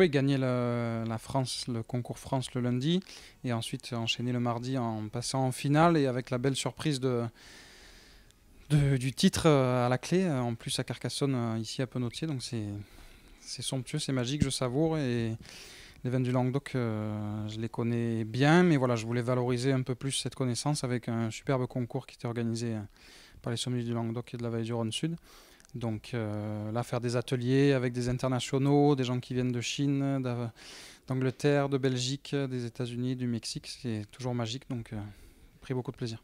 oui, gagner le, la France, le concours France le lundi, et ensuite enchaîner le mardi en passant en finale et avec la belle surprise de, du titre euh, à la clé, euh, en plus à Carcassonne, euh, ici à Penautier. Donc c'est, somptueux, c'est magique, je savoure. Et les vins du Languedoc, je les connais bien, mais voilà, je voulais valoriser un peu plus cette connaissance avec un superbe concours qui était organisé par les sommeliers du Languedoc et de la Vallée du Rhône Sud. Donc euh, là, faire des ateliers avec des internationaux, des gens qui viennent de Chine, d'Angleterre, de Belgique, des États-Unis, du Mexique, c'est toujours magique. Donc, euh, pris beaucoup de plaisir.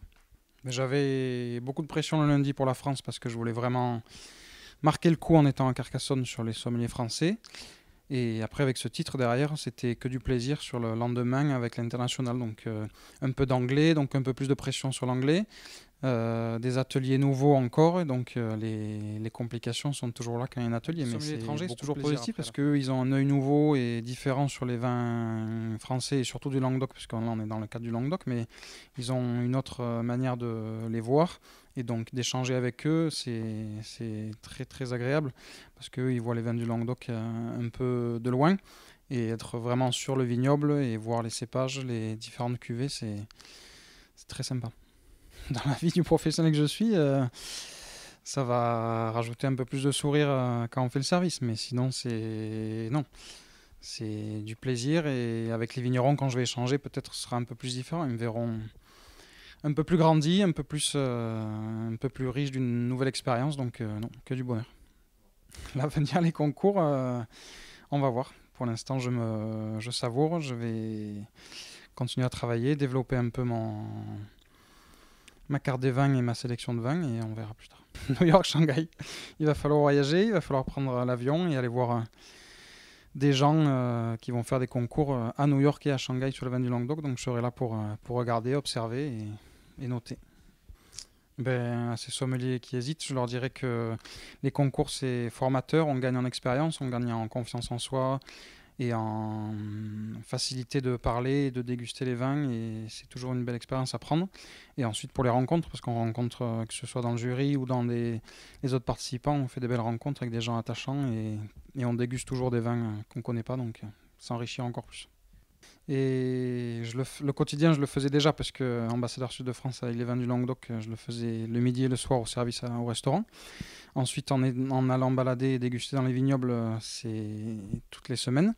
Mais j'avais beaucoup de pression le lundi pour la France parce que je voulais vraiment marquer le coup en étant à Carcassonne sur les sommeliers français. Et après, avec ce titre derrière, c'était que du plaisir sur le lendemain avec l'international. Donc, euh, un peu d'anglais, donc un peu plus de pression sur l'anglais. Euh, des ateliers nouveaux encore, et donc euh, les, complications sont toujours là quand il y a un atelier. Les mais c'est toujours positif parce qu'ils ont un œil nouveau et différent sur les vins français et surtout du Languedoc, parce est dans le cadre du Languedoc, mais ils ont une autre euh, manière de les voir et donc d'échanger avec eux, c'est très très agréable parce ils voient les vins du Languedoc un, un peu de loin et être vraiment sur le vignoble et voir les cépages, les différentes cuvées, c'est très sympa. dans la vie du professionnel que je suis, euh, ça va rajouter un peu plus de sourire euh, quand on fait le service. Mais sinon, c'est non. C'est du plaisir et avec les vignerons, quand je vais échanger, peut-être ce sera un peu plus différent. Ils me verront un peu plus grandi, un peu plus, euh, un peu plus riche d'une nouvelle expérience. Donc non, que du bonheur. L'avenir, les concours, on va voir. Pour l'instant, je me, je savoure. Je vais continuer à travailler, développer un peu mon, ma carte des vins et ma sélection de vins et on verra plus tard. New York, Shanghai. Il va falloir voyager, il va falloir prendre euh, l'avion et aller voir euh, des gens euh, qui vont faire des concours à New York et à Shanghai sur le vin du Languedoc. Donc je serai là pour, pour regarder, observer et, noter. Ben, à ces sommeliers qui hésitent, je leur dirais que les concours, c'est formateur, on gagne en expérience, on gagne en confiance en soi, et en facilité de parler et de déguster les vins. Et c'est toujours une belle expérience à prendre. Et ensuite pour les rencontres, parce qu'on rencontre, euh, que ce soit dans le jury ou dans les, autres participants, on fait des belles rencontres avec des gens attachants et, on déguste toujours des vins euh, qu'on ne connaît pas, donc s'enrichir euh, encore plus. Et le, quotidien, je le faisais déjà parce que ambassadeur sud de France il est vins du Languedoc, euh, je le faisais le midi et le soir au service au restaurant. Ensuite, en, en, allant balader et déguster dans les vignobles, euh, c'est toutes les semaines.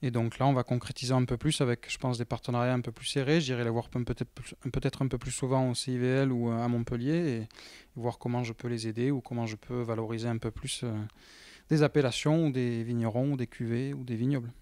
Et donc là, on va concrétiser un peu plus avec, je pense, des partenariats un peu plus serrés. J'irai les voir peut-être un peu plus souvent au CIVL ou euh, à Montpellier et voir comment je peux les aider ou comment je peux valoriser un peu plus des appellations ou des vignerons ou des cuvées ou des vignobles.